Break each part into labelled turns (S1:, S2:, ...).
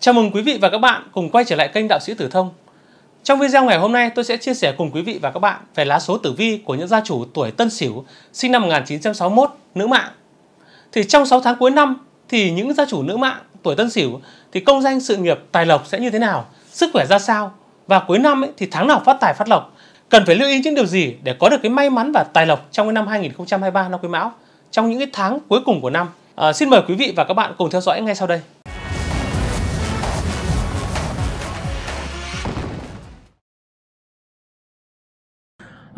S1: Chào mừng quý vị và các bạn cùng quay trở lại kênh Đạo sĩ Tử Thông. Trong video ngày hôm nay tôi sẽ chia sẻ cùng quý vị và các bạn về lá số tử vi của những gia chủ tuổi Tân Sửu sinh năm 1961 nữ mạng. Thì trong 6 tháng cuối năm thì những gia chủ nữ mạng tuổi Tân Sửu thì công danh sự nghiệp tài lộc sẽ như thế nào, sức khỏe ra sao và cuối năm ấy, thì tháng nào phát tài phát lộc. Cần phải lưu ý những điều gì để có được cái may mắn và tài lộc trong cái năm 2023 năm Quý Mão trong những cái tháng cuối cùng của năm. À, xin mời quý vị và các bạn cùng theo dõi ngay sau đây.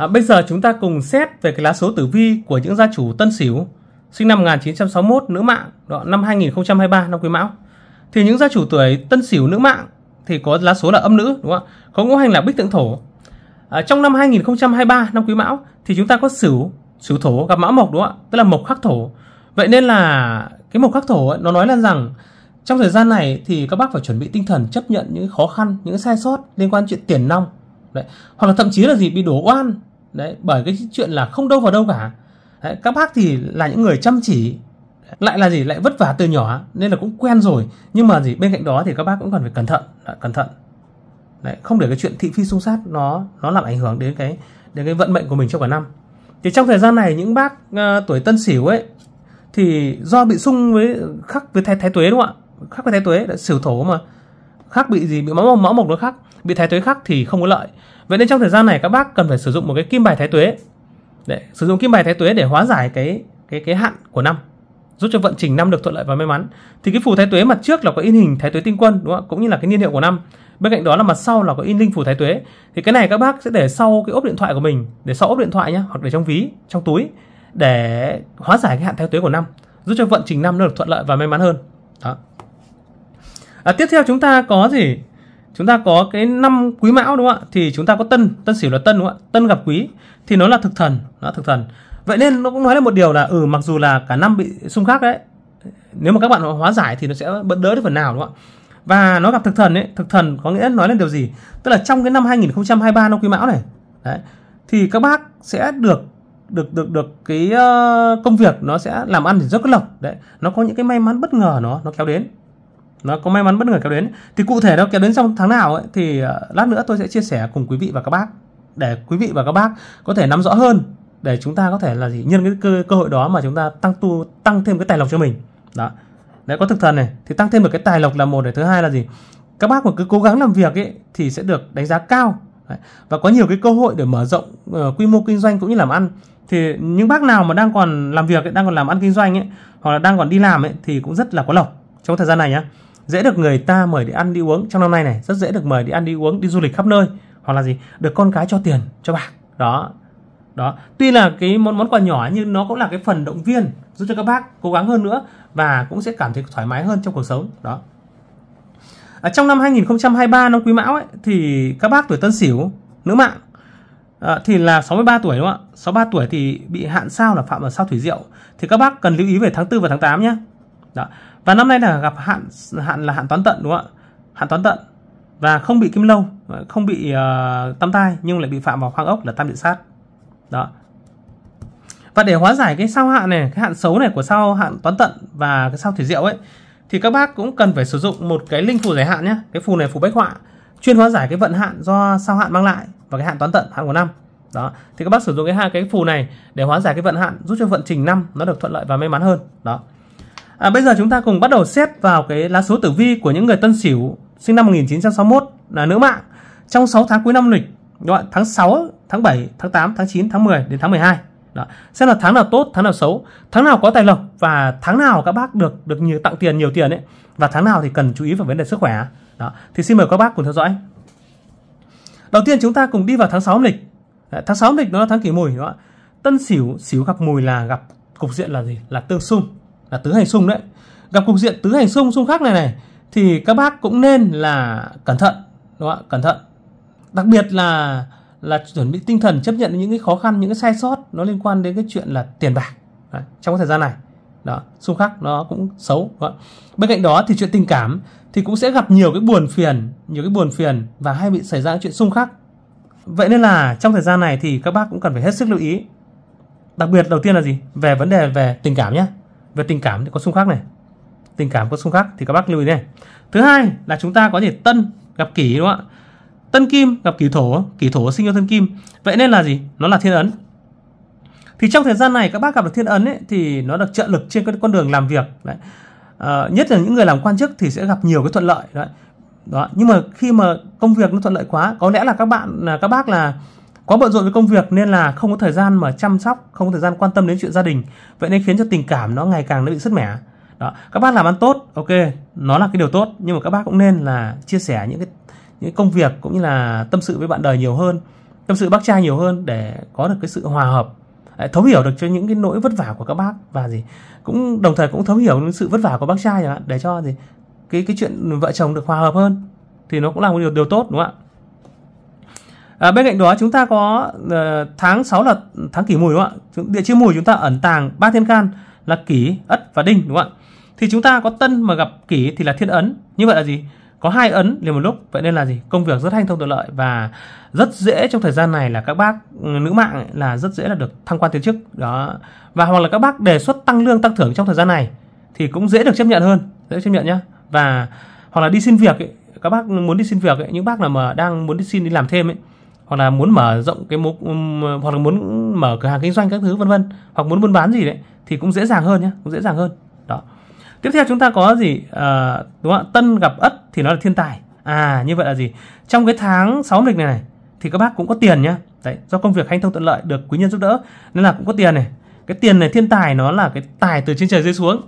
S1: À, bây giờ chúng ta cùng xét về cái lá số tử vi của những gia chủ Tân Sửu sinh năm 1961 nữ mạng đó, năm 2023 năm Quý Mão. Thì những gia chủ tuổi Tân Sửu nữ mạng thì có lá số là âm nữ đúng không ạ? Có ngũ hành là Bích Tượng Thổ. À, trong năm 2023 năm Quý Mão thì chúng ta có Sửu, Sửu Thổ gặp Mão Mộc đúng không ạ? Tức là Mộc khắc Thổ. Vậy nên là cái Mộc khắc Thổ ấy, nó nói là rằng trong thời gian này thì các bác phải chuẩn bị tinh thần chấp nhận những khó khăn, những sai sót liên quan chuyện tiền nong. Đấy. Hoặc là thậm chí là gì bị đổ oan, đấy bởi cái chuyện là không đâu vào đâu cả đấy, các bác thì là những người chăm chỉ lại là gì lại vất vả từ nhỏ nên là cũng quen rồi nhưng mà gì bên cạnh đó thì các bác cũng cần phải cẩn thận đấy, cẩn thận đấy, không để cái chuyện thị phi xung sát nó nó làm ảnh hưởng đến cái đến cái vận mệnh của mình trong cả năm thì trong thời gian này những bác uh, tuổi tân sửu ấy thì do bị xung với khắc với thái thái tuế đúng không ạ khắc với thái tuế đã sửu thổ mà khác bị gì bị máu máu mộc đối khắc bị thái tuế khắc thì không có lợi vậy nên trong thời gian này các bác cần phải sử dụng một cái kim bài thái tuế để sử dụng kim bài thái tuế để hóa giải cái cái cái hạn của năm giúp cho vận trình năm được thuận lợi và may mắn thì cái phù thái tuế mặt trước là có in hình thái tuế tinh quân đúng không cũng như là cái niên hiệu của năm bên cạnh đó là mặt sau là có in linh phù thái tuế thì cái này các bác sẽ để sau cái ốp điện thoại của mình để sau ốp điện thoại nhé hoặc để trong ví trong túi để hóa giải cái hạn thái tuế của năm giúp cho vận trình năm được thuận lợi và may mắn hơn đó à, tiếp theo chúng ta có gì chúng ta có cái năm quý mão đúng không ạ thì chúng ta có tân tân sửu là tân đúng không ạ tân gặp quý thì nó là thực thần nó thực thần vậy nên nó cũng nói lên một điều là ừ mặc dù là cả năm bị xung khắc đấy nếu mà các bạn hóa giải thì nó sẽ bận đỡ được phần nào đúng không ạ và nó gặp thực thần ấy thực thần có nghĩa nói lên điều gì tức là trong cái năm 2023 năm quý mão này đấy thì các bác sẽ được được được được cái ờ, công việc nó sẽ làm ăn thì rất có lộc đấy nó có những cái may mắn bất ngờ nó nó kéo đến nó có may mắn bất ngờ kéo đến thì cụ thể nó kéo đến trong tháng nào ấy thì ờ, lát nữa tôi sẽ chia sẻ cùng quý vị và các bác để quý vị và các bác có thể nắm rõ hơn để chúng ta có thể là gì nhân cái cơ, cơ hội đó mà chúng ta tăng tu tăng thêm cái tài lộc cho mình đó đấy có thực thần này thì tăng thêm một cái tài lộc là một để thứ hai là gì các bác mà cứ cố gắng làm việc ấy thì sẽ được đánh giá cao đấy. và có nhiều cái cơ hội để mở rộng uh, quy mô kinh doanh cũng như làm ăn thì những bác nào mà đang còn làm việc ấy, đang còn làm ăn kinh doanh ấy hoặc là đang còn đi làm ấy thì cũng rất là có lộc trong thời gian này nhá dễ được người ta mời đi ăn đi uống trong năm nay này rất dễ được mời đi ăn đi uống đi du lịch khắp nơi hoặc là gì được con cái cho tiền cho bạc đó đó tuy là cái món món quà nhỏ nhưng nó cũng là cái phần động viên giúp cho các bác cố gắng hơn nữa và cũng sẽ cảm thấy thoải mái hơn trong cuộc sống đó ở à, trong năm 2023 năm Quý Mão ấy, thì các bác tuổi Tân Sửu nữ mạng à, thì là 63 tuổi đúng không ạ 63 tuổi thì bị hạn sao là phạm vào sao thủy diệu thì các bác cần lưu ý về tháng 4 và tháng 8 nhé đó và năm nay là gặp hạn hạn là hạn toán tận đúng không ạ hạn toán tận và không bị kim lâu không bị uh, tam tai nhưng lại bị phạm vào khoang ốc là tam địa sát đó và để hóa giải cái sao hạn này cái hạn xấu này của sao hạn toán tận và cái sao thủy diệu ấy thì các bác cũng cần phải sử dụng một cái linh phù giải hạn nhé cái phù này phù bách họa chuyên hóa giải cái vận hạn do sao hạn mang lại và cái hạn toán tận hạn của năm đó thì các bác sử dụng cái hai cái phù này để hóa giải cái vận hạn giúp cho vận trình năm nó được thuận lợi và may mắn hơn đó À, bây giờ chúng ta cùng bắt đầu xét vào cái lá số tử vi của những người Tân Sửu sinh năm 1961 là nữ mạng trong 6 tháng cuối năm lịch gọi tháng 6, tháng 7, tháng 8, tháng 9, tháng 10 đến tháng 12. Đó. Xem là tháng nào tốt, tháng nào xấu, tháng nào có tài lộc và tháng nào các bác được được nhiều tặng tiền nhiều tiền ấy và tháng nào thì cần chú ý vào vấn đề sức khỏe. Đó. Thì xin mời các bác cùng theo dõi. Đầu tiên chúng ta cùng đi vào tháng 6 âm lịch. tháng 6 âm lịch nó là tháng kỷ mùi đó. Tân Sửu, Sửu gặp mùi là gặp cục diện là gì? Là tương xung là tứ hành xung đấy gặp cục diện tứ hành xung xung khắc này này thì các bác cũng nên là cẩn thận đúng không ạ cẩn thận đặc biệt là là chuẩn bị tinh thần chấp nhận những cái khó khăn những cái sai sót nó liên quan đến cái chuyện là tiền bạc đấy, trong cái thời gian này đó xung khắc nó cũng xấu đúng đó. bên cạnh đó thì chuyện tình cảm thì cũng sẽ gặp nhiều cái buồn phiền nhiều cái buồn phiền và hay bị xảy ra chuyện xung khắc vậy nên là trong thời gian này thì các bác cũng cần phải hết sức lưu ý đặc biệt đầu tiên là gì về vấn đề về tình cảm nhé về tình cảm thì có xung khắc này tình cảm có xung khắc thì các bác lưu ý này thứ hai là chúng ta có thể tân gặp kỷ đúng không ạ tân kim gặp kỷ thổ kỷ thổ sinh yêu thân kim vậy nên là gì nó là thiên ấn thì trong thời gian này các bác gặp được thiên ấn ấy, thì nó được trợ lực trên cái con đường làm việc đấy. À, nhất là những người làm quan chức thì sẽ gặp nhiều cái thuận lợi đấy. đó nhưng mà khi mà công việc nó thuận lợi quá có lẽ là các bạn là các bác là quá bận rộn với công việc nên là không có thời gian mà chăm sóc không có thời gian quan tâm đến chuyện gia đình vậy nên khiến cho tình cảm nó ngày càng nó bị sứt mẻ đó các bác làm ăn tốt ok nó là cái điều tốt nhưng mà các bác cũng nên là chia sẻ những cái những công việc cũng như là tâm sự với bạn đời nhiều hơn tâm sự bác trai nhiều hơn để có được cái sự hòa hợp thấu hiểu được cho những cái nỗi vất vả của các bác và gì cũng đồng thời cũng thấu hiểu những sự vất vả của bác trai chẳng hạn để cho gì cái cái chuyện vợ chồng được hòa hợp hơn thì nó cũng là một điều điều tốt đúng không ạ À, bên cạnh đó chúng ta có uh, tháng 6 là tháng kỷ mùi đúng không ạ? Địa chi mùi chúng ta ẩn tàng ba thiên can là kỷ, ất và đinh đúng không ạ? Thì chúng ta có tân mà gặp kỷ thì là thiên ấn. Như vậy là gì? Có hai ấn liền một lúc. Vậy nên là gì? Công việc rất hanh thông thuận lợi và rất dễ trong thời gian này là các bác ừ, nữ mạng ấy, là rất dễ là được thăng quan tiến chức. Đó. Và hoặc là các bác đề xuất tăng lương tăng thưởng trong thời gian này thì cũng dễ được chấp nhận hơn, dễ chấp nhận nhá. Và hoặc là đi xin việc ấy, các bác muốn đi xin việc ấy, những bác nào mà đang muốn đi xin đi làm thêm ấy hoặc là muốn mở rộng cái mục hoặc là muốn mở cửa hàng kinh doanh các thứ vân vân hoặc muốn buôn bán gì đấy thì cũng dễ dàng hơn nhé cũng dễ dàng hơn đó tiếp theo chúng ta có gì à, đúng không tân gặp ất thì nó là thiên tài à như vậy là gì trong cái tháng 6 lịch này, này thì các bác cũng có tiền nhá đấy do công việc hanh thông thuận lợi được quý nhân giúp đỡ nên là cũng có tiền này cái tiền này thiên tài nó là cái tài từ trên trời rơi xuống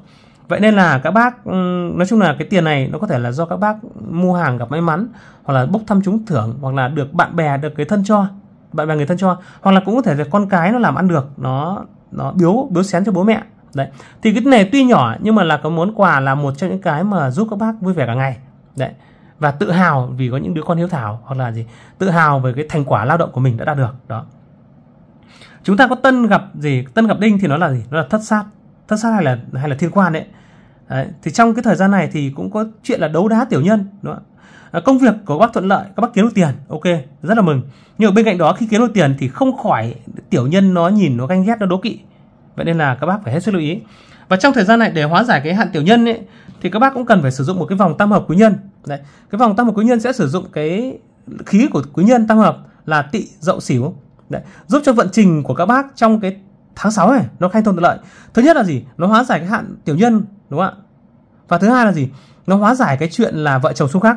S1: vậy nên là các bác ừ, nói chung là cái tiền này nó có thể là do các bác mua hàng gặp may mắn hoặc là bốc thăm trúng thưởng hoặc là được bạn bè được cái thân cho bạn bè người thân cho hoặc là cũng có thể là con cái nó làm ăn được nó nó biếu biếu xén cho bố mẹ đấy thì cái này tuy nhỏ nhưng mà là có món quà là một trong những cái mà giúp các bác vui vẻ cả ngày đấy và tự hào vì có những đứa con hiếu thảo hoặc là gì tự hào về cái thành quả lao động của mình đã đạt được đó chúng ta có tân gặp gì tân gặp đinh thì nó là gì nó là thất sát thân sát hay là hay là thiên quan đấy. đấy thì trong cái thời gian này thì cũng có chuyện là đấu đá tiểu nhân đúng không ạ ờ, công việc của bác thuận lợi các bác kiếm được tiền ok rất là mừng nhưng mà bên cạnh đó khi kiếm được tiền thì không khỏi tiểu nhân nó nhìn nó ganh ghét nó đố kỵ vậy nên là các bác phải hết sức lưu ý và trong thời gian này để hóa giải cái hạn tiểu nhân ấy, thì các bác cũng cần phải sử dụng một cái vòng tam hợp quý nhân đấy cái vòng tam hợp quý nhân sẽ sử dụng cái khí của quý nhân tam hợp là tị dậu xỉu đấy giúp cho vận trình của các bác trong cái tháng 6 này nó khai thông thuận lợi thứ nhất là gì nó hóa giải cái hạn tiểu nhân đúng không ạ và thứ hai là gì nó hóa giải cái chuyện là vợ chồng xung khắc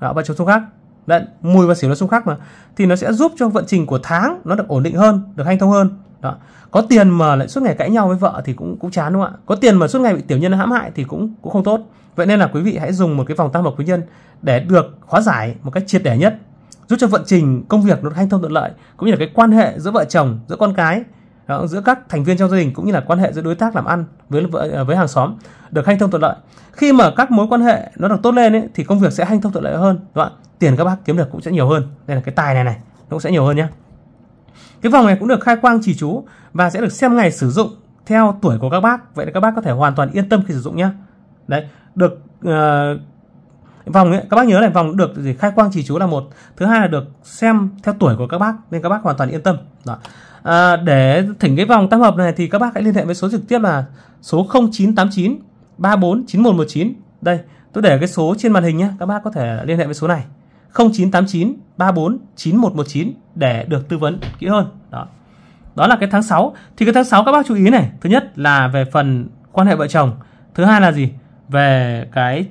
S1: đó, vợ chồng xung khắc Đấy, mùi và xỉu nó xung khắc mà thì nó sẽ giúp cho vận trình của tháng nó được ổn định hơn được hanh thông hơn đó có tiền mà lại suốt ngày cãi nhau với vợ thì cũng cũng chán đúng không ạ có tiền mà suốt ngày bị tiểu nhân hãm hại thì cũng cũng không tốt vậy nên là quý vị hãy dùng một cái vòng tam hợp quý nhân để được hóa giải một cách triệt để nhất giúp cho vận trình công việc nó hanh thông thuận lợi cũng như là cái quan hệ giữa vợ chồng giữa con cái đó, giữa các thành viên trong gia đình cũng như là quan hệ giữa đối tác làm ăn với với hàng xóm được hanh thông thuận lợi khi mà các mối quan hệ nó được tốt lên ấy, thì công việc sẽ hanh thông thuận lợi hơn đúng không? tiền các bác kiếm được cũng sẽ nhiều hơn đây là cái tài này này nó cũng sẽ nhiều hơn nhé cái vòng này cũng được khai quang chỉ chú và sẽ được xem ngày sử dụng theo tuổi của các bác vậy là các bác có thể hoàn toàn yên tâm khi sử dụng nhé đấy được uh, vòng ấy, các bác nhớ này vòng được gì khai quang chỉ chú là một thứ hai là được xem theo tuổi của các bác nên các bác hoàn toàn yên tâm đó. À, để thỉnh cái vòng tam hợp này thì các bác hãy liên hệ với số trực tiếp là số 0989 34 9119 đây tôi để cái số trên màn hình nhé các bác có thể liên hệ với số này 0989 34 9119 để được tư vấn kỹ hơn đó đó là cái tháng 6 thì cái tháng 6 các bác chú ý này thứ nhất là về phần quan hệ vợ chồng thứ hai là gì về cái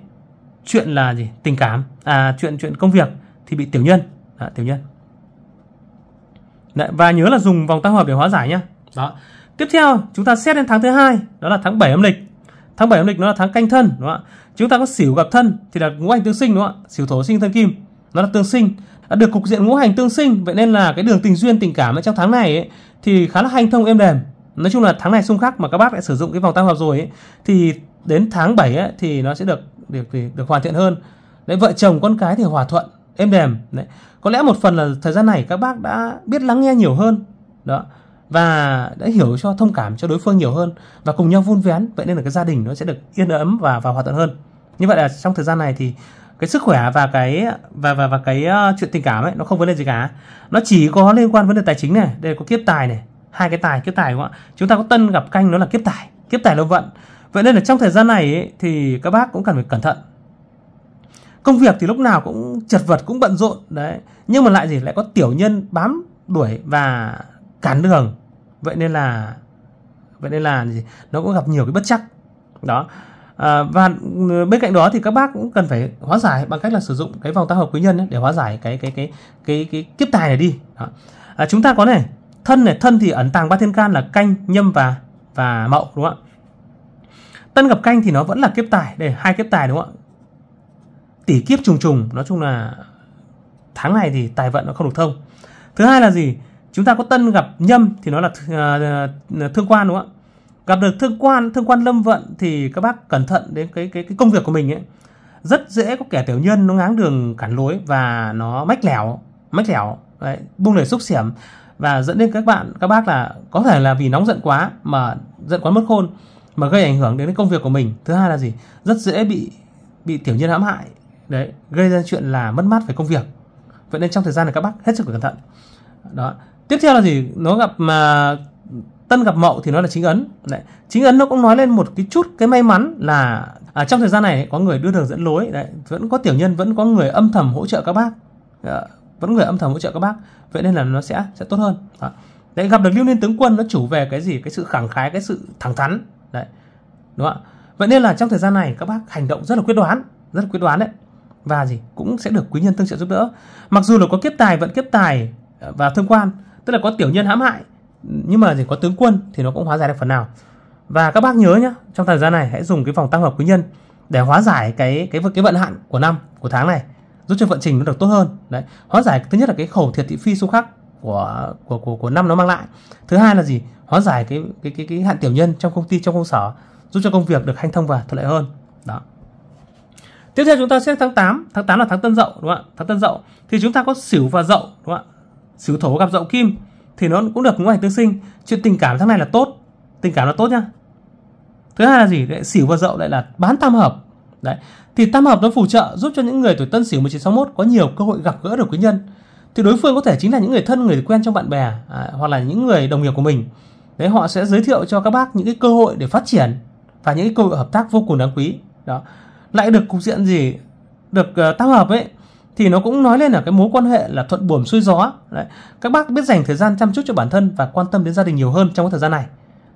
S1: chuyện là gì tình cảm à chuyện chuyện công việc thì bị tiểu nhân à, tiểu nhân Đấy, và nhớ là dùng vòng tam hợp để hóa giải nhé đó tiếp theo chúng ta xét đến tháng thứ hai đó là tháng 7 âm lịch tháng 7 âm lịch nó là tháng canh thân đúng không ạ chúng ta có xỉu gặp thân thì là ngũ hành tương sinh đúng không ạ xỉu thổ sinh thân kim nó là tương sinh đã được cục diện ngũ hành tương sinh vậy nên là cái đường tình duyên tình cảm ở trong tháng này ấy, thì khá là hanh thông êm đềm nói chung là tháng này xung khắc mà các bác đã sử dụng cái vòng tam hợp rồi ấy, thì đến tháng 7 ấy, thì nó sẽ được được được, hoàn thiện hơn đấy vợ chồng con cái thì hòa thuận êm đềm đấy có lẽ một phần là thời gian này các bác đã biết lắng nghe nhiều hơn đó và đã hiểu cho thông cảm cho đối phương nhiều hơn và cùng nhau vun vén vậy nên là cái gia đình nó sẽ được yên ấm và và hòa thuận hơn như vậy là trong thời gian này thì cái sức khỏe và cái và và và cái ờ, chuyện tình cảm ấy nó không vấn đề gì cả nó chỉ có liên quan vấn đề tài chính này đây có kiếp tài này hai cái tài kiếp tài đúng không ạ chúng ta có tân gặp canh nó là kiếp tài kiếp tài lâu vận Vậy nên là trong thời gian này ấy, thì các bác cũng cần phải cẩn thận. Công việc thì lúc nào cũng chật vật cũng bận rộn đấy, nhưng mà lại gì lại có tiểu nhân bám đuổi và cản đường. Vậy nên là vậy nên là gì? nó cũng gặp nhiều cái bất chắc. Đó. À, và bên cạnh đó thì các bác cũng cần phải hóa giải bằng cách là sử dụng cái vòng tam hợp quý nhân ấy, để hóa giải cái cái cái cái cái kiếp tài này đi. Đó. À, chúng ta có này, thân này, thân thì ẩn tàng ba thiên can là canh, nhâm và và mậu đúng không ạ? Tân gặp Canh thì nó vẫn là kiếp tài Đây hai kiếp tài đúng không ạ Tỷ kiếp trùng trùng Nói chung là tháng này thì tài vận nó không được thông Thứ hai là gì Chúng ta có Tân gặp Nhâm thì nó là uh, thương quan đúng không ạ Gặp được thương quan, thương quan lâm vận Thì các bác cẩn thận đến cái cái, cái công việc của mình ấy rất dễ có kẻ tiểu nhân nó ngáng đường cản lối và nó mách lẻo mách lẻo đấy, buông lời xúc xỉm và dẫn đến các bạn các bác là có thể là vì nóng giận quá mà giận quá mất khôn mà gây ảnh hưởng đến công việc của mình thứ hai là gì rất dễ bị bị tiểu nhân hãm hại đấy gây ra chuyện là mất mát về công việc vậy nên trong thời gian này các bác hết sức phải cẩn thận đó tiếp theo là gì nó gặp mà tân gặp mậu thì nó là chính ấn đấy. chính ấn nó cũng nói lên một cái chút cái may mắn là à, trong thời gian này có người đưa đường dẫn lối đấy vẫn có tiểu nhân vẫn có người âm thầm hỗ trợ các bác à, vẫn người âm thầm hỗ trợ các bác vậy nên là nó sẽ sẽ tốt hơn đó. đấy gặp được lưu niên tướng quân nó chủ về cái gì cái sự khẳng khái cái sự thẳng thắn đấy đúng không ạ vậy nên là trong thời gian này các bác hành động rất là quyết đoán rất là quyết đoán đấy và gì cũng sẽ được quý nhân tương trợ giúp đỡ mặc dù là có kiếp tài vận kiếp tài ờ, và thương quan tức là có tiểu nhân hãm hại nhưng mà gì có tướng quân thì nó cũng hóa giải được phần nào và các bác nhớ nhé trong thời gian này hãy dùng cái vòng tăng hợp quý nhân để hóa giải cái cái cái vận hạn của năm của tháng này giúp cho vận trình nó được tốt hơn đấy hóa giải thứ nhất là cái khẩu thiệt thị phi xung khắc của của của, của năm nó mang lại thứ hai là gì hóa giải cái cái cái cái hạn tiểu nhân trong công ty trong công sở giúp cho công việc được hanh thông và thuận lợi hơn đó tiếp theo chúng ta sẽ tháng 8 tháng 8 là tháng tân dậu đúng không ạ tháng tân dậu thì chúng ta có xỉu và dậu đúng không ạ xỉu thổ gặp dậu kim thì nó cũng được ngũ hành tương sinh chuyện tình cảm tháng này là tốt tình cảm là tốt nhá thứ hai là gì lại xỉu và dậu lại là bán tam hợp đấy thì tam hợp nó phù trợ giúp cho những người tuổi tân sửu 1961 có nhiều cơ hội gặp gỡ được quý nhân thì đối phương có thể chính là những người thân người quen trong bạn bè à, hoặc là những người đồng nghiệp của mình đấy họ sẽ giới thiệu cho các bác những cái cơ hội để phát triển và những cái cơ hội hợp tác vô cùng đáng quý đó lại được cục diện gì được uh, tác hợp ấy thì nó cũng nói lên là cái mối quan hệ là thuận buồm xuôi gió đấy. các bác biết dành thời gian chăm chút cho bản thân và quan tâm đến gia đình nhiều hơn trong cái thời gian này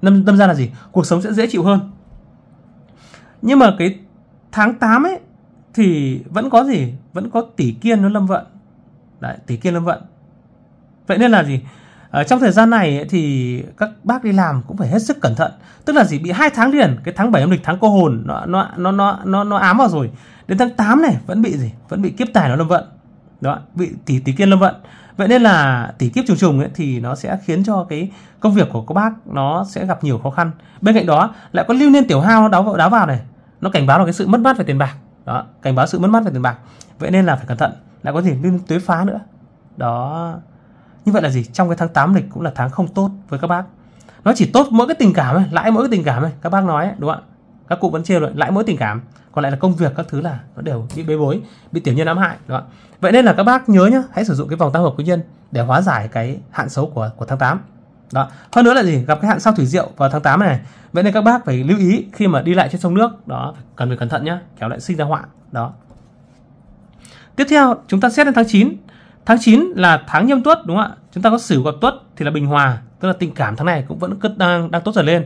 S1: nên tâm ra là gì cuộc sống sẽ dễ chịu hơn nhưng mà cái tháng 8 ấy thì vẫn có gì vẫn có tỷ kiên nó lâm vận Đấy, tí kia lâm vận. Vậy nên là gì? Ở ờ, trong thời gian này thì các bác đi làm cũng phải hết sức cẩn thận. Tức là gì bị hai tháng liền, cái tháng 7 âm lịch tháng cô hồn nó nó nó nó nó, nó ám vào rồi. Đến tháng 8 này vẫn bị gì? Vẫn bị kiếp tài nó lâm vận. Đó, bị tỷ tỷ kiên lâm vận. Vậy nên là tỷ kiếp trùng trùng ấy thì nó sẽ khiến cho cái công việc của các bác nó sẽ gặp nhiều khó khăn. Bên cạnh đó lại có lưu niên tiểu hao nó đáo vào, đáo vào này. Nó cảnh báo là cái sự mất mát về tiền bạc. Đó, cảnh báo sự mất mát về tiền bạc. Vậy nên là phải cẩn thận lại có thể liên tuế phá nữa đó như vậy là gì trong cái tháng 8 lịch cũng là tháng không tốt với các bác nó chỉ tốt mỗi cái tình cảm ấy, lãi mỗi cái tình cảm ấy, các bác nói ấy, đúng không ạ các cụ vẫn chia rồi lãi mỗi tình cảm còn lại là công việc các thứ là nó đều bị bê bối bị tiểu nhân ám hại đúng không ạ vậy nên là các bác nhớ nhá hãy sử dụng cái vòng tam hợp quý nhân để hóa giải cái hạn xấu của của tháng 8 đó hơn nữa là gì gặp cái hạn sao thủy diệu vào tháng 8 này vậy nên các bác phải lưu ý khi mà đi lại trên sông nước đó cần phải cẩn thận nhá kéo lại sinh ra họa đó Tiếp theo chúng ta xét đến tháng 9. Tháng 9 là tháng nhâm tuất đúng không ạ? Chúng ta có sửu gặp tuất thì là bình hòa, tức là tình cảm tháng này cũng vẫn cứ đang đang tốt dần lên.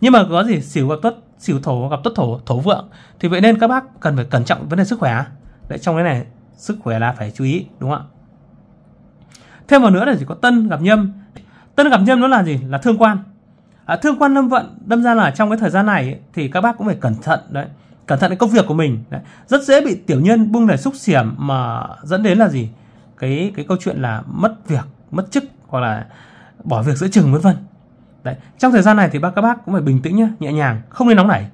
S1: Nhưng mà có gì sửu gặp tuất, sửu thổ gặp tuất thổ, thổ vượng thì vậy nên các bác cần phải cẩn trọng vấn đề sức khỏe. Đấy trong cái này sức khỏe là phải chú ý đúng không ạ? Thêm vào nữa là chỉ có tân gặp nhâm. Tân gặp nhâm nó là gì? Là thương quan. À, thương quan lâm vận đâm ra là trong cái thời gian này thì các bác cũng phải cẩn thận đấy cẩn thận đến công việc của mình đấy. rất dễ bị tiểu nhân buông lỏng xúc xỉm mà dẫn đến là gì cái cái câu chuyện là mất việc mất chức hoặc là bỏ việc giữa chừng vân vân đấy trong thời gian này thì bác các bác cũng phải bình tĩnh nhé nhẹ nhàng không nên nóng nảy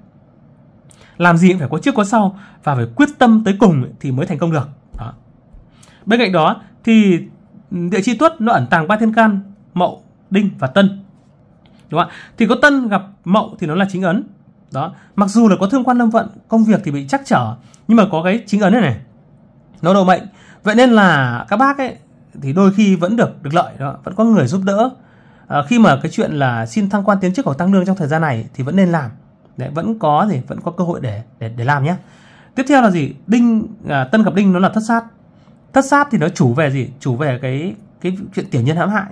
S1: làm gì cũng phải có trước có sau và phải quyết tâm tới cùng thì mới thành công được đó. bên cạnh đó thì địa chi tuất nó ẩn tàng ba thiên can mậu đinh và tân đúng không ạ thì có tân gặp mậu thì nó là chính ấn đó mặc dù là có thương quan lâm vận công việc thì bị chắc trở nhưng mà có cái chính ấn này này nó đầu mệnh vậy nên là các bác ấy thì đôi khi vẫn được được lợi đó vẫn có người giúp đỡ à, khi mà cái chuyện là xin thăng quan tiến chức hoặc tăng lương trong thời gian này thì vẫn nên làm Đấy, vẫn có thì vẫn có cơ hội để để để làm nhé tiếp theo là gì đinh à, tân gặp đinh nó là thất sát thất sát thì nó chủ về gì chủ về cái cái chuyện tiểu nhân hãm hại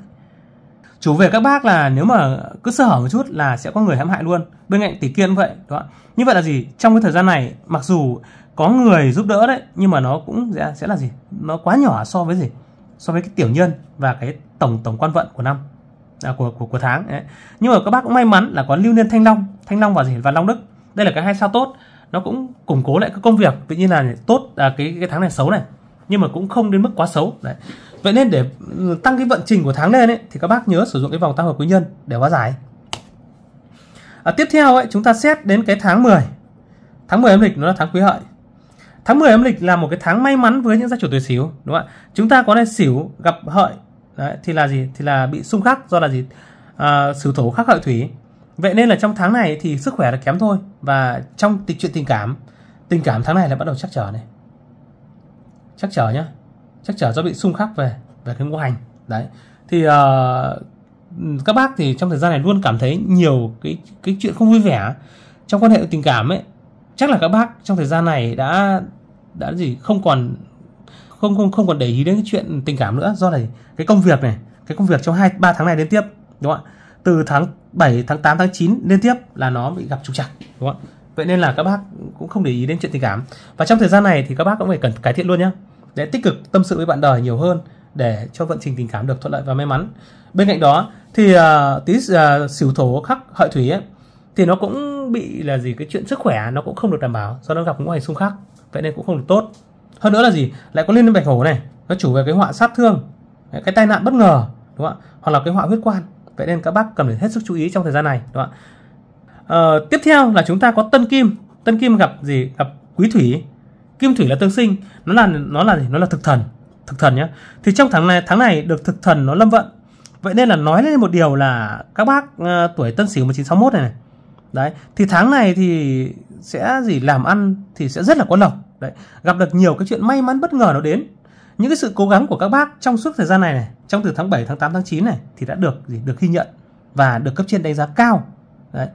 S1: chủ về các bác là nếu mà cứ sơ hở một chút là sẽ có người hãm hại luôn bên cạnh tỷ kiên vậy đó như vậy là gì trong cái thời gian này mặc dù có người giúp đỡ đấy nhưng mà nó cũng sẽ là gì nó quá nhỏ so với gì so với cái tiểu nhân và cái tổng tổng quan vận của năm à, của của của tháng đấy. nhưng mà các bác cũng may mắn là có lưu niên thanh long thanh long và gì và long đức đây là cái hai sao tốt nó cũng củng cố lại cái công việc tự nhiên là tốt à, cái cái tháng này xấu này nhưng mà cũng không đến mức quá xấu đấy Vậy nên để ừ, tăng cái vận trình của tháng lên ấy, thì các bác nhớ sử dụng cái vòng tam hợp quý nhân để hóa giải. À, tiếp theo ấy, chúng ta xét đến cái tháng 10. Tháng 10 âm lịch nó là tháng quý hợi. Tháng 10 âm lịch là một cái tháng may mắn với những gia chủ tuổi Sửu, đúng không ạ? Chúng ta có đây Sửu gặp hợi Đấy, thì là gì? Thì là bị xung khắc do là gì? À, Sửu thổ khắc hợi thủy. Vậy nên là trong tháng này thì sức khỏe là kém thôi và trong tình chuyện tình cảm, tình cảm tháng này là bắt đầu chắc trở này. Chắc trở nhá chắc chở do bị xung khắc về về cái ngũ hành đấy thì uh, các bác thì trong thời gian này luôn cảm thấy nhiều cái cái chuyện không vui vẻ trong quan hệ tình cảm ấy chắc là các bác trong thời gian này đã đã gì không còn không không không còn để ý đến cái chuyện tình cảm nữa do này cái công việc này cái công việc trong hai ba tháng này liên tiếp đúng không ạ từ tháng 7 tháng 8 tháng 9 liên tiếp là nó bị gặp trục trặc đúng không ạ vậy nên là các bác cũng không để ý đến chuyện tình cảm và trong thời gian này thì các bác cũng phải cần cải thiện luôn nhé để tích cực tâm sự với bạn đời nhiều hơn để cho vận trình tình cảm được thuận lợi và may mắn bên cạnh đó thì uh, tí uh, xỉu thổ khắc hợi thủy ấy, thì nó cũng bị là gì cái chuyện sức khỏe nó cũng không được đảm bảo do nó gặp những hành xung khắc, vậy nên cũng không được tốt hơn nữa là gì lại có liên đến bạch hổ này nó chủ về cái họa sát thương cái tai nạn bất ngờ đúng không ạ hoặc là cái họa huyết quan vậy nên các bác cần phải hết sức chú ý trong thời gian này đúng không ạ ờ, tiếp theo là chúng ta có tân kim tân kim gặp gì gặp quý thủy kim thủy là tương sinh nó là nó là nó là thực thần thực thần nhé thì trong tháng này tháng này được thực thần nó lâm vận vậy nên là nói lên một điều là các bác uh, tuổi tân sửu 1961 này này đấy thì tháng này thì sẽ gì làm ăn thì sẽ rất là có lộc đấy gặp được nhiều cái chuyện may mắn bất ngờ nó đến những cái sự cố gắng của các bác trong suốt thời gian này này trong từ tháng 7 tháng 8 tháng 9 này thì đã được gì được ghi nhận và được cấp trên đánh giá cao đấy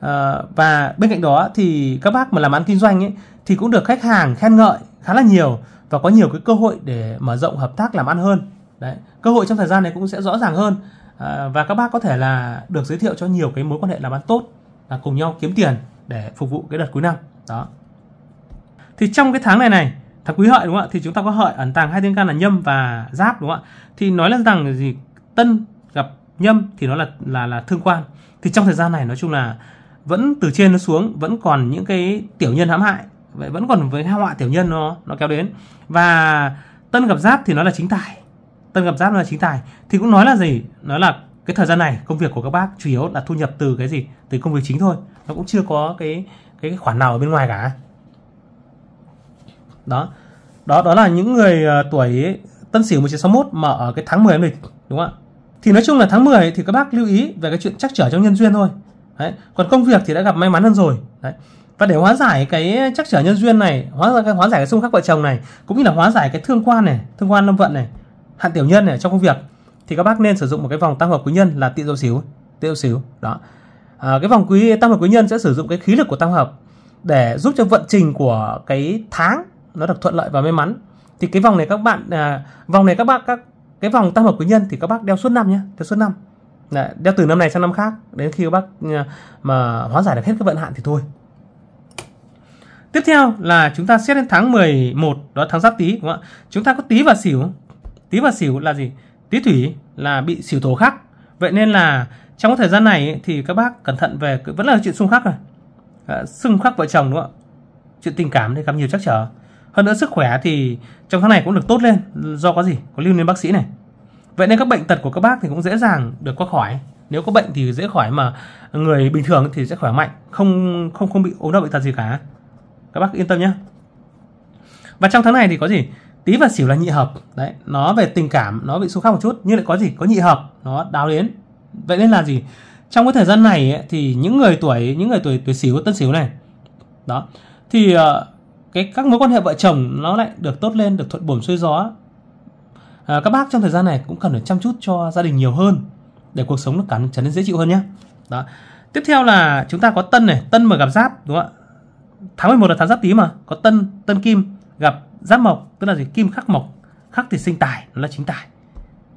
S1: Ờ, và bên cạnh đó thì các bác mà làm ăn kinh doanh ấy thì cũng được khách hàng khen ngợi khá là nhiều và có nhiều cái cơ hội để mở rộng hợp tác làm ăn hơn. Đấy, cơ hội trong thời gian này cũng sẽ rõ ràng hơn à, và các bác có thể là được giới thiệu cho nhiều cái mối quan hệ làm ăn tốt là cùng nhau kiếm tiền để phục vụ cái đợt cuối năm đó thì trong cái tháng này này tháng quý hợi đúng không ạ thì chúng ta có hợi ẩn tàng hai thiên can là nhâm và giáp đúng không ạ thì nói là rằng gì tân gặp nhâm thì nó là là là thương quan thì trong thời gian này nói chung là vẫn từ trên xuống vẫn còn những cái tiểu nhân hãm hại vậy vẫn còn với họa tiểu nhân nó nó kéo đến và tân gặp giáp thì nó là chính tài tân gặp giáp nó là chính tài thì cũng nói là gì nói là cái thời gian này công việc của các bác chủ yếu là thu nhập từ cái gì từ công việc chính thôi nó cũng chưa có cái cái khoản nào ở bên ngoài cả đó đó đó là những người ờ, tuổi tân sửu 1961 mà ở cái tháng 10 âm lịch đúng không ạ thì nói chung là tháng 10 thì các bác lưu ý về cái chuyện chắc trở trong nhân duyên thôi đấy còn công việc thì đã gặp may mắn hơn rồi đấy và để hóa giải cái chắc trở nhân duyên này hóa giải cái hóa giải cái xung khắc vợ chồng này cũng như là hóa giải cái thương quan này thương quan lâm vận này hạn tiểu nhân này trong công việc thì các bác nên sử dụng một cái vòng tam hợp quý nhân là tị dậu xíu tị dậu xíu đó à, cái vòng quý tam hợp quý nhân sẽ sử dụng cái khí lực của tam hợp để giúp cho vận trình của cái tháng nó được thuận lợi và may mắn thì cái vòng này các bạn à, vòng này các bác các cái vòng tam hợp quý nhân thì các bác đeo suốt năm nhé đeo suốt năm Đấy, đeo từ năm này sang năm khác đến khi các bác ờ, mà hóa giải được hết cái vận hạn thì thôi tiếp theo là chúng ta xét đến tháng 11 đó tháng giáp tý đúng không ạ chúng ta có tý và xỉu tý và xỉu là gì tý thủy là bị xỉu thổ khắc vậy nên là trong cái thời gian này thì các bác cẩn thận về vẫn là chuyện xung khắc rồi à, ờ, xung khắc vợ chồng đúng không ạ chuyện tình cảm thì gặp nhiều trắc trở hơn nữa sức khỏe thì trong tháng này cũng được tốt lên do có gì có lưu lên bác sĩ này Vậy nên các bệnh tật của các bác thì cũng dễ dàng được qua khỏi. Nếu có bệnh thì dễ khỏi mà người bình thường thì sẽ khỏe mạnh, không không không bị ốm đau bệnh tật gì cả. Các bác yên tâm nhé. Và trong tháng này thì có gì? Tí và xỉu là nhị hợp. Đấy, nó về tình cảm nó bị xung khắc một chút nhưng lại có gì? Có nhị hợp, nó đáo đến. Vậy nên là gì? Trong cái thời gian này ấy, thì những người tuổi những người tuổi tuổi xỉu tân xỉu này đó thì ờ, cái các mối quan hệ vợ chồng nó lại được tốt lên được thuận buồm xuôi gió à, các bác trong thời gian này cũng cần phải chăm chút cho gia đình nhiều hơn để cuộc sống nó cắn trở nên dễ chịu hơn nhé đó tiếp theo là chúng ta có tân này tân mà gặp giáp đúng không ạ tháng 11 là tháng giáp tí mà có tân tân kim gặp giáp mộc tức là gì kim khắc mộc khắc thì sinh tài nó là chính tài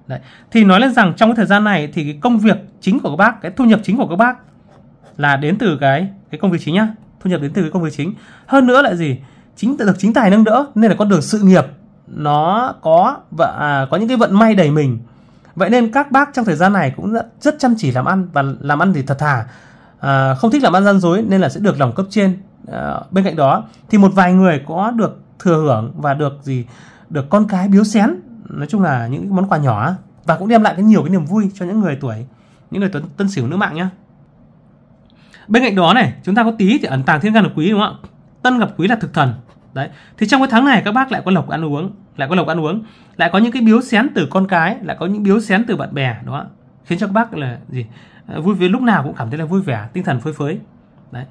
S1: Đấy. thì nói lên rằng trong cái thời gian này thì cái công việc chính của các bác cái thu nhập chính của các bác là đến từ cái cái công việc chính nhá thu nhập đến từ cái công việc chính hơn nữa lại gì chính được chính tài nâng đỡ nên là con đường sự nghiệp nó có và có những cái vận may đầy mình vậy nên các bác trong thời gian này cũng rất chăm chỉ làm ăn và làm ăn thì thật thà à, không thích làm ăn gian dối nên là sẽ được lòng cấp trên à, bên cạnh đó thì một vài người có được thừa hưởng và được gì được con cái biếu xén nói chung là những món quà nhỏ và cũng đem lại cái nhiều cái niềm vui cho những người tuổi những người tuấn tân sửu nữ mạng nhá bên cạnh đó này chúng ta có tí thì ẩn tàng thiên can là quý đúng không ạ tân gặp quý là thực thần đấy thì trong cái tháng này các bác lại có lộc ăn uống lại có lộc ăn uống lại có những cái biếu xén từ con cái lại có những biếu xén từ bạn bè đó khiến cho các bác là gì à, vui vẻ lúc nào cũng cảm thấy là vui vẻ tinh thần phơi phới đấy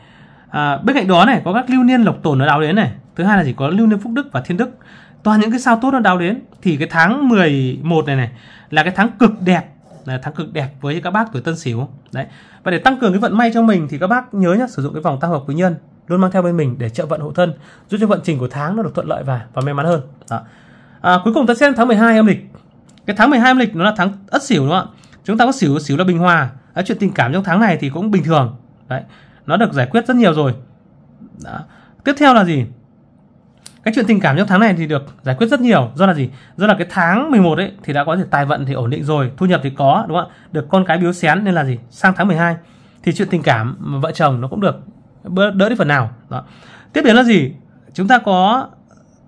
S1: à, bên cạnh đó này có các lưu niên lộc tồn nó đào đến này thứ hai là chỉ có lưu niên phúc đức và thiên đức toàn những cái sao tốt nó đào đến thì cái tháng 11 này này là cái tháng cực đẹp là tháng cực đẹp với các bác tuổi tân sửu đấy và để tăng cường cái vận may cho mình thì các bác nhớ nhé sử dụng cái vòng tam hợp quý nhân luôn mang theo bên mình để trợ vận hộ thân giúp cho vận trình của tháng nó được thuận lợi và và may mắn hơn đó. À, cuối cùng ta xem tháng 12 âm lịch cái tháng 12 âm lịch nó là tháng ất sửu đúng không ạ chúng ta có sửu sửu là bình hòa à, chuyện tình cảm trong tháng này thì cũng bình thường đấy nó được giải quyết rất nhiều rồi đó. tiếp theo là gì cái chuyện tình cảm trong tháng này thì được giải quyết rất nhiều do là gì do là cái tháng 11 ấy thì đã có thể tài vận thì ổn định rồi thu nhập thì có đúng không ạ được con cái biếu xén nên là gì sang tháng 12 thì chuyện tình cảm vợ chồng nó cũng được đỡ đi phần nào đó tiếp đến là gì chúng ta có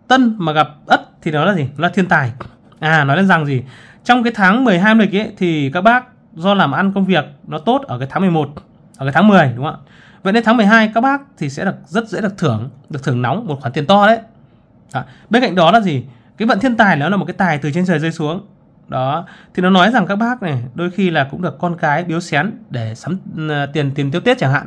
S1: tân mà gặp ất thì nó là gì nó là thiên tài à nói lên rằng gì trong cái tháng 12 âm lịch ấy thì các bác do làm ăn công việc nó tốt ở cái tháng 11 ở cái tháng 10 đúng không ạ vậy nên tháng 12 các bác thì sẽ được rất dễ được thưởng được thưởng nóng một khoản tiền to đấy à, bên cạnh đó là gì cái vận thiên tài nó là một cái tài từ trên trời rơi xuống đó thì nó nói rằng các bác này đôi khi là cũng được con cái biếu xén để sắm ờ, tiền tiền tiêu tiết chẳng hạn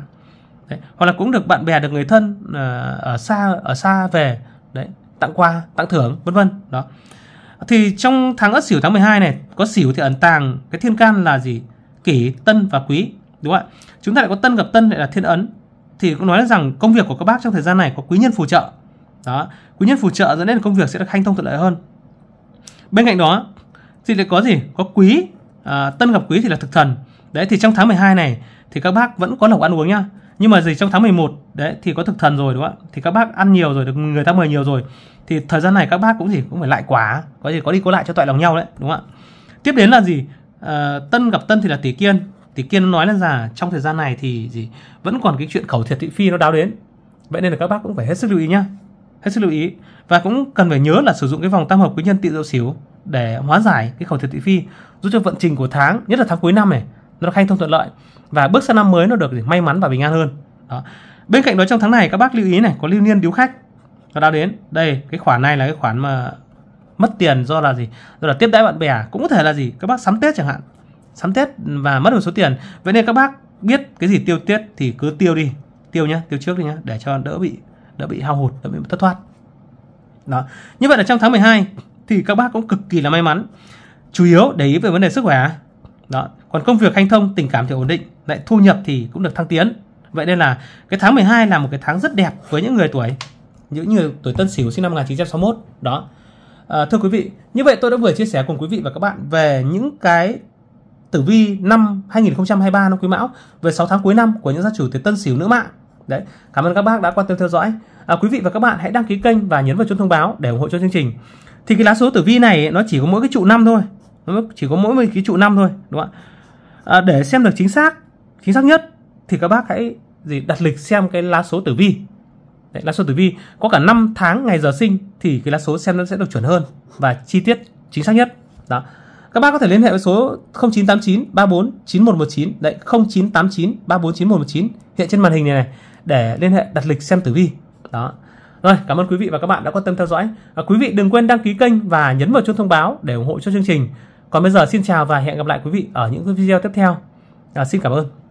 S1: đấy. hoặc là cũng được bạn bè được người thân ờ, ở xa ở xa về đấy tặng quà tặng thưởng vân vân đó thì trong tháng ất sửu tháng 12 này có sửu thì ẩn tàng cái thiên can là gì kỷ tân và quý đúng không ạ chúng ta lại có tân gặp tân lại là thiên ấn thì cũng nói rằng công việc của các bác trong thời gian này có quý nhân phù trợ đó quý nhân phù trợ dẫn đến công việc sẽ được hanh thông thuận lợi hơn bên cạnh đó thì lại có gì có quý à, tân gặp quý thì là thực thần đấy thì trong tháng 12 này thì các bác vẫn có lộc ăn uống nhá nhưng mà gì trong tháng 11 đấy thì có thực thần rồi đúng không ạ thì các bác ăn nhiều rồi được người ta mời nhiều rồi thì thời gian này các bác cũng gì cũng phải lại quá có gì có đi có lại cho toại lòng nhau đấy đúng không ạ tiếp đến là gì à, tân gặp tân thì là tỷ kiên tỷ kiên nói là già trong thời gian này thì gì vẫn còn cái chuyện khẩu thiệt thị phi nó đáo đến vậy nên là các bác cũng phải hết sức lưu ý nhá hết sức lưu ý và cũng cần phải nhớ là sử dụng cái vòng tam hợp quý nhân tị diệu xỉu để hóa giải cái khẩu thiệt thị phi giúp cho vận trình của tháng nhất là tháng cuối năm này nó hanh thông thuận lợi và bước sang năm mới nó được may mắn và bình an hơn đó. bên cạnh đó trong tháng này các bác lưu ý này có lưu niên điếu khách nó đã đến đây cái khoản này là cái khoản mà mất tiền do là gì do là tiếp đãi bạn bè cũng có thể là gì các bác sắm tết chẳng hạn sắm tết và mất một số tiền vậy nên các bác biết cái gì tiêu tiết thì cứ tiêu đi tiêu nhá tiêu trước đi nhá để cho đỡ bị đỡ bị hao hụt đỡ bị thất thoát đó như vậy là trong tháng 12 thì các bác cũng cực kỳ là may mắn chủ yếu để ý về vấn đề sức khỏe đó còn công việc hanh thông, tình cảm thì ổn định, lại thu nhập thì cũng được thăng tiến. Vậy nên là cái tháng 12 là một cái tháng rất đẹp với những người tuổi những người tuổi Tân Sửu sinh năm 1961 đó. À, thưa quý vị, như vậy tôi đã vừa chia sẻ cùng quý vị và các bạn về những cái tử vi năm 2023 năm Quý Mão về 6 tháng cuối năm của những gia chủ tuổi Tân Sửu nữ mạng. Đấy, cảm ơn các bác đã quan tâm theo dõi. À, quý vị và các bạn hãy đăng ký kênh và nhấn vào chuông thông báo để ủng hộ cho chương trình. Thì cái lá số tử vi này nó chỉ có mỗi cái trụ năm thôi, nó chỉ có mỗi cái trụ năm thôi, đúng không ạ? à, để xem được chính xác chính xác nhất thì các bác hãy gì đặt lịch xem cái lá số tử vi Đấy, lá số tử vi có cả năm tháng ngày giờ sinh thì cái lá số xem nó sẽ được chuẩn hơn và chi tiết chính xác nhất đó các bác có thể liên hệ với số 0989 34 9119 đấy 0989 34 9119 hiện trên màn hình này này để liên hệ đặt lịch xem tử vi đó rồi cảm ơn quý vị và các bạn đã quan tâm theo dõi à, quý vị đừng quên đăng ký kênh và nhấn vào chuông thông báo để ủng hộ cho chương trình còn bây giờ xin chào và hẹn gặp lại quý vị ở những video tiếp theo. À, xin cảm ơn.